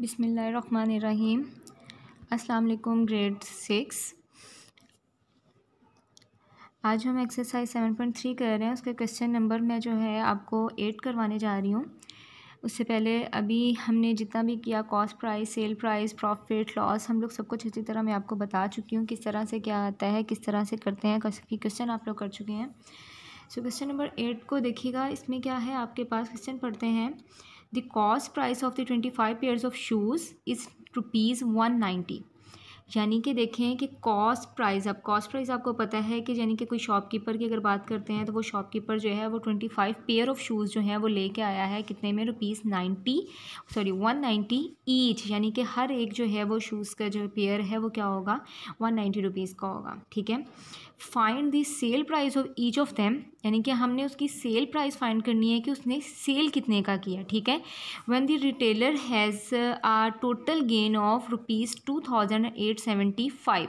बिसमीम अस्सलाम grade six आज हम एक्सरसाइज सेवन पॉइंट थ्री कर रहे हैं उसके क्वेश्चन नंबर मैं जो है आपको एट करवाने जा रही हूँ उससे पहले अभी हमने जितना भी किया cost price sale price profit loss हम लोग सब कुछ अच्छी तरह मैं आपको बता चुकी हूँ किस तरह से क्या आता है किस तरह से करते हैं क्वेश्चन आप लोग कर चुके हैं सो क्वेश्चन नंबर एट को देखिएगा इसमें क्या है आपके पास क्वेश्चन पढ़ते हैं The cost price of the 25 pairs of shoes is rupees 190. यानी कि देखें कि कॉस्ट प्राइस अब कॉस्ट प्राइस आपको पता है कि यानी कि कोई शॉपकीपर की अगर बात करते हैं तो वो शॉपकीपर जो है वो twenty five pair of shoes जो हैं वो लेके आया है कितने में rupees ninety sorry one ninety each यानी कि हर एक जो है वो शूज़ का जो पेयर है वो क्या होगा वन नाइन्टी रुपीज़ का होगा ठीक है find the sale price of each of them यानी कि हमने उसकी सेल प्राइस फाइंड करनी है कि उसने सेल कितने का किया ठीक है when the retailer has a total gain of rupees two thousand eight seventy five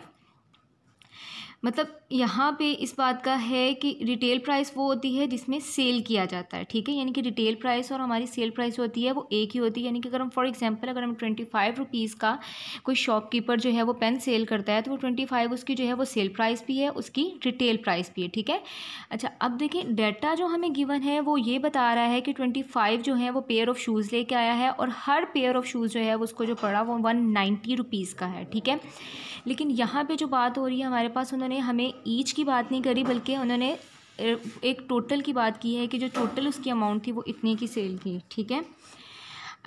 मतलब यहाँ पे इस बात का है कि रिटेल प्राइस वो होती है जिसमें सेल किया जाता है ठीक है यानी कि रिटेल प्राइस और हमारी सेल प्राइस होती है वो एक ही होती है यानी कि अगर हम फॉर एग्जांपल अगर हम ट्वेंटी फाइव रुपीज़ का कोई शॉपकीपर जो है वो पेन सेल करता है तो वो ट्वेंटी फाइव उसकी जो है वो सेल प्राइस भी है उसकी रिटेल प्राइस भी है ठीक है अच्छा अब देखिए डाटा जो हमें गिवन है वो ये बता रहा है कि ट्वेंटी फाइव जो है वो पेयर ऑफ शूज़ लेके आया है और हर पेयर ऑफ शूज़ जो है उसको जो पड़ा वो वन नाइन्टी रुपीज़ का है ठीक है लेकिन यहाँ पर जो बात हो रही है हमारे पास उन्होंने हमें ईच की बात नहीं करी बल्कि उन्होंने एक टोटल की बात की है कि जो टोटल उसकी अमाउंट थी वो इतने की सेल थी ठीक है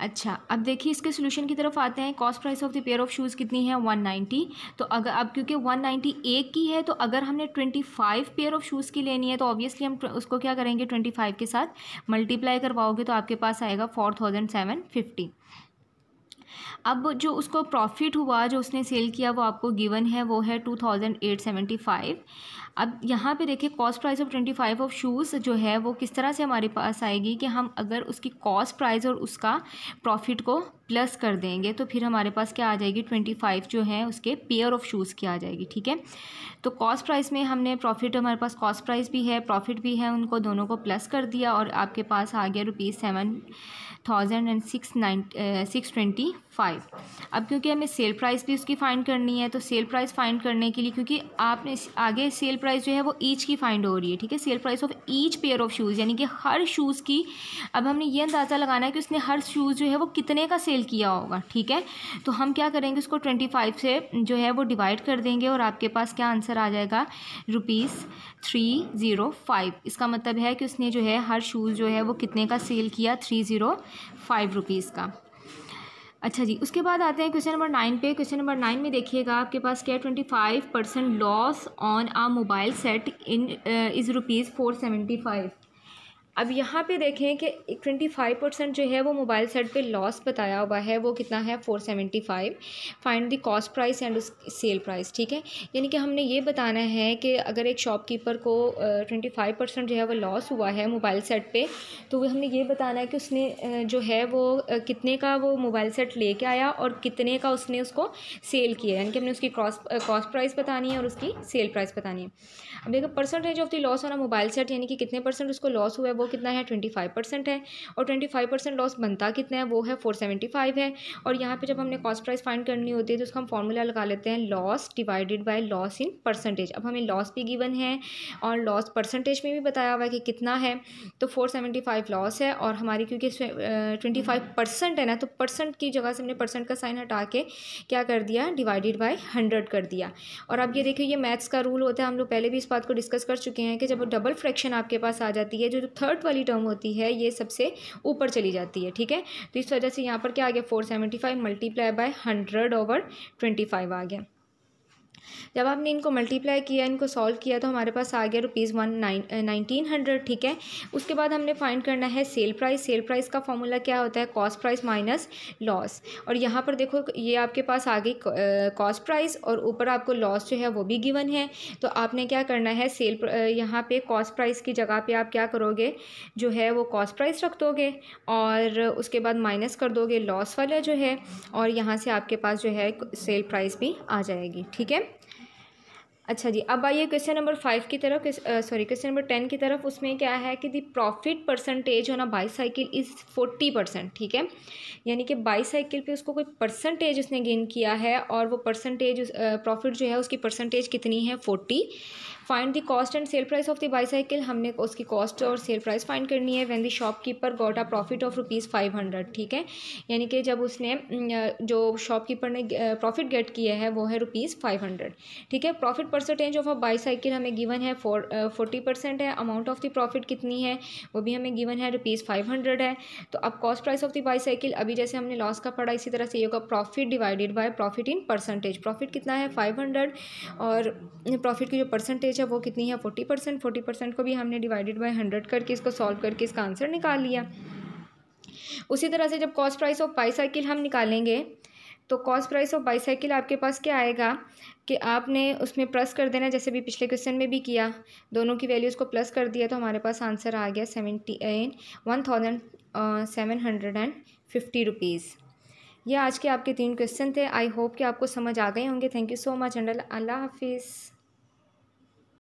अच्छा अब देखिए इसके सोल्यूशन की तरफ आते हैं cost price of the pair of shoes कितनी है 190 तो अगर अब क्योंकि 190 एक की है तो अगर हमने 25 पेयर ऑफ शूज़ की लेनी है तो ऑब्वियसली हम उसको क्या करेंगे 25 के साथ मल्टीप्लाई करवाओगे तो आपके पास आएगा फोर थाउजेंड सेवन फिफ्टी अब जो उसको प्रॉफिट हुआ जो उसने सेल किया वो आपको गिवन है वो है two thousand eight seventy five अब यहाँ पे देखिए cost price of twenty five of shoes जो है वो किस तरह से हमारे पास आएगी कि हम अगर उसकी कॉस्ट प्राइस और उसका प्रॉफिट को प्लस कर देंगे तो फिर हमारे पास क्या आ जाएगी ट्वेंटी फाइव जो है उसके पेयर ऑफ शूज़ की आ जाएगी ठीक है तो कॉस्ट प्राइस में हमने प्रॉफिट हमारे पास कॉस्ट प्राइस भी है प्रॉफिट भी है उनको दोनों को प्लस कर दिया और आपके पास आ गया rupees seven thousand and six nine six twenty five अब क्योंकि हमें सेल प्राइस भी उसकी फाइंड करनी है तो सेल प्राइस फाइंड करने के लिए क्योंकि आपने आगे सेल प्राइस जो है वो ईच की फाइंड हो रही है ठीक है sale price of each pair of shoes यानी कि हर शूज़ की अब हमने ये अंदाज़ा लगाना है कि उसने हर शूज़ जो है वो कितने का सेल किया होगा ठीक है तो हम क्या करेंगे उसको ट्वेंटी फाइव से जो है वो डिवाइड कर देंगे और आपके पास क्या आंसर आ जाएगा रुपीज़ थ्री ज़ीरो फाइव इसका मतलब है कि उसने जो है हर शूज़ जो है वो कितने का सेल किया थ्री ज़ीरो फाइव रुपीज़ का अच्छा जी उसके बाद आते हैं क्वेश्चन नंबर नाइन पे क्वेश्चन नंबर नाइन में देखिएगा आपके पास क्या है twenty five percent loss on a mobile set in is rupees four seventy five अब यहाँ पे देखें कि ट्वेंटी फाइव परसेंट जो है वो मोबाइल सेट पे लॉस बताया हुआ है वो कितना है four seventy five find the cost price and उस सेल प्राइस ठीक है यानी कि हमने ये बताना है कि अगर एक शॉपकीपर को ट्वेंटी फाइव परसेंट जो है वो लॉस हुआ है मोबाइल सेट पे तो वो हमने ये बताना है कि उसने जो है वो कितने का वो मोबाइल सेट ले आया और कितने का उसने उसको सेल किया यानी कि हमने उसकी क्रॉस कॉस्ट प्राइस बतानी है और उसकी सेल प्राइस बतानी है अब देखो percentage of the loss on mobile set यानी कि कितने परसेंट उसको लॉस हुआ है वो कितना है ट्वेंटी फाइव परसेंट है और ट्वेंटी फाइव परसेंट लॉस बनता कितना है वो है फोर सेवेंटी फाइव है और यहाँ पे जब हमने कॉस्ट प्राइस फाइंड करनी होती है तो उसका हम फॉर्मूला लगा लेते हैं loss divided by loss in percentage अब हमें लॉस भी गिवन है और लॉस परसेंटेज में भी बताया हुआ है कि कितना है तो फोर सेवेंटी फाइव लॉस है और हमारी क्योंकि ट्वेंटी फाइव परसेंट है ना तो परसेंट की जगह से हमने परसेंट का साइन हटा के क्या कर दिया डिवाइडेड बाय हंड्रेड कर दिया और अब ये देखिए ये मैथ्स का रूल होता है हम लोग पहले भी इस बात को डिस्कस कर चुके हैं कि जब डबल फ्रैक्शन आपके पास आ जाती है जो थर्ड तो थर्ड वाली टर्म होती है ये सबसे ऊपर चली जाती है ठीक है तो इस वजह से यहाँ पर क्या आ गया four seventy five multiply by hundred over twenty five आ गया जब आपने इनको मल्टीप्लाई किया इनको सॉल्व किया तो हमारे पास आ गया rupees one nine nineteen hundred ठीक है उसके बाद हमने फाइंड करना है सेल प्राइस सेल प्राइस का फॉर्मूला क्या होता है कॉस्ट प्राइस माइनस लॉस और यहाँ पर देखो ये आपके पास आ गई कॉस्ट प्राइस और ऊपर आपको लॉस जो है वो भी गिवन है तो आपने क्या करना है सेल यहाँ पर कॉस्ट प्राइस की जगह पर आप क्या करोगे जो है वो कॉस्ट प्राइस रख दोगे और उसके बाद माइनस कर दोगे लॉस वाला जो है और यहाँ से आपके पास जो है सेल प्राइस भी आ जाएगी ठीक है अच्छा जी अब आइए क्वेश्चन नंबर फाइव की तरफ सॉरी क्वेश्चन नंबर टेन की तरफ उसमें क्या है कि the profit percentage on a bicycle is forty percent ठीक है यानी कि बाईसाइकिल पे उसको कोई परसेंटेज उसने गेन किया है और वो परसेंटेज प्रॉफिट जो है उसकी परसेंटेज कितनी है forty find the cost and sale price of the bicycle हमने उसकी कॉस्ट और सेल प्राइस फाइंड करनी है when the shopkeeper got a profit of rupees five hundred ठीक है यानी कि जब उसने जो शॉपकीपर ने प्रॉफिट गेट किया है वो है रुपीज़ फाइव हंड्रेड ठीक है profit percentage of a bicycle हमें गिवन है फोर फोर्टी परसेंट है अमाउंट ऑफ द प्रॉफिट कितनी है वो भी हमें गिवन है रुपीज़ फाइव हंड्रेड है तो अब cost price of the bicycle अभी जैसे हमने लॉस का पढ़ा इसी तरह से ये होगा profit divided by profit in percentage profit कितना है फाइव हंड्रेड और प्रॉफिट की जो परसेंटेज परसेंटेज है वो कितनी है फोर्टी परसेंट फोर्टी परसेंट को भी हमने डिवाइडेड बाई हंड्रेड करके इसको सॉल्व करके इसका आंसर निकाल लिया उसी तरह से जब कॉस्ट प्राइस ऑफ बाईसाइकिल हम निकालेंगे तो कॉस्ट प्राइस ऑफ बाईसाइकिल आपके पास क्या आएगा कि आपने उसमें प्लस कर देना जैसे भी पिछले क्वेश्चन में भी किया दोनों की वैल्यूज़ को प्लस कर दिया तो हमारे पास आंसर आ गया seventy one thousand seven hundred and fifty rupees ये आज के आपके तीन क्वेश्चन थे आई होप कि आपको समझ आ गए होंगे थैंक यू सो मच अंडल अल्लाह हाफिज़